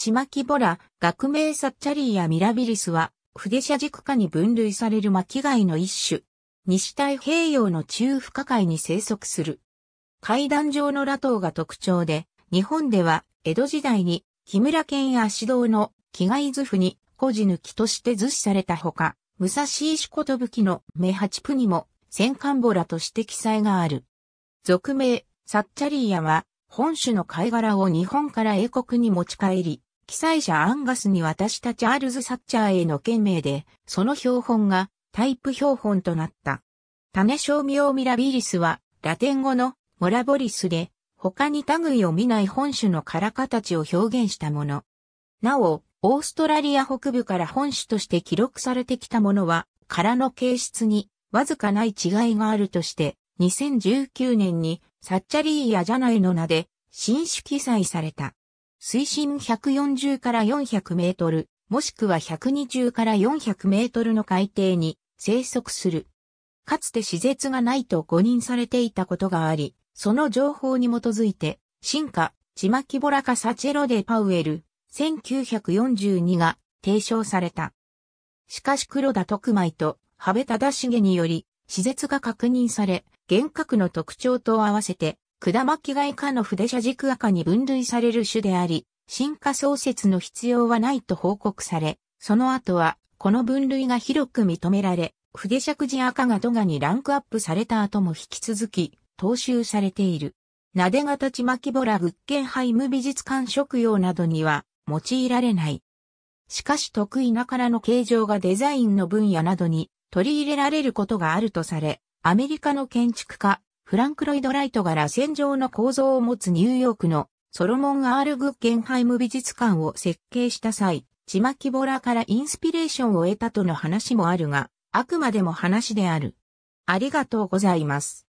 シマキボラ、学名サッチャリーやミラビリスは、筆者軸科に分類される巻貝の一種。西太平洋の中深海に生息する。階段状のラ島が特徴で、日本では江戸時代に木村県や足道の木貝図譜に古事抜きとして図示されたほか、武蔵石ことぶきの目八プにも戦艦ボラとして記載がある。俗名、サッチャリーアは本種の貝殻を日本から英国に持ち帰り、記載者アンガスに渡したチャールズ・サッチャーへの件名で、その標本がタイプ標本となった。種小苗ミラビリスは、ラテン語のモラボリスで、他に類を見ない本種の殻形を表現したもの。なお、オーストラリア北部から本種として記録されてきたものは、殻の形質にわずかない違いがあるとして、2019年にサッチャリーやジャナイの名で新種記載された。水深140から400メートル、もしくは120から400メートルの海底に生息する。かつて施設がないと誤認されていたことがあり、その情報に基づいて、進化、チマキボラカサチェロデ・パウエル、1942が提唱された。しかし黒田徳米と羽部忠重により、施設が確認され、幻覚の特徴と合わせて、管巻貝科の筆者軸赤に分類される種であり、進化創設の必要はないと報告され、その後は、この分類が広く認められ、筆尺寺赤がトガにランクアップされた後も引き続き、踏襲されている。なで形ちきぼらグッケンハイム美術館食用などには用いられない。しかし得意なからの形状がデザインの分野などに取り入れられることがあるとされ、アメリカの建築家、フランク・ロイド・ライトが螺旋状の構造を持つニューヨークのソロモン・アール・グッゲンハイム美術館を設計した際、チマキボラからインスピレーションを得たとの話もあるが、あくまでも話である。ありがとうございます。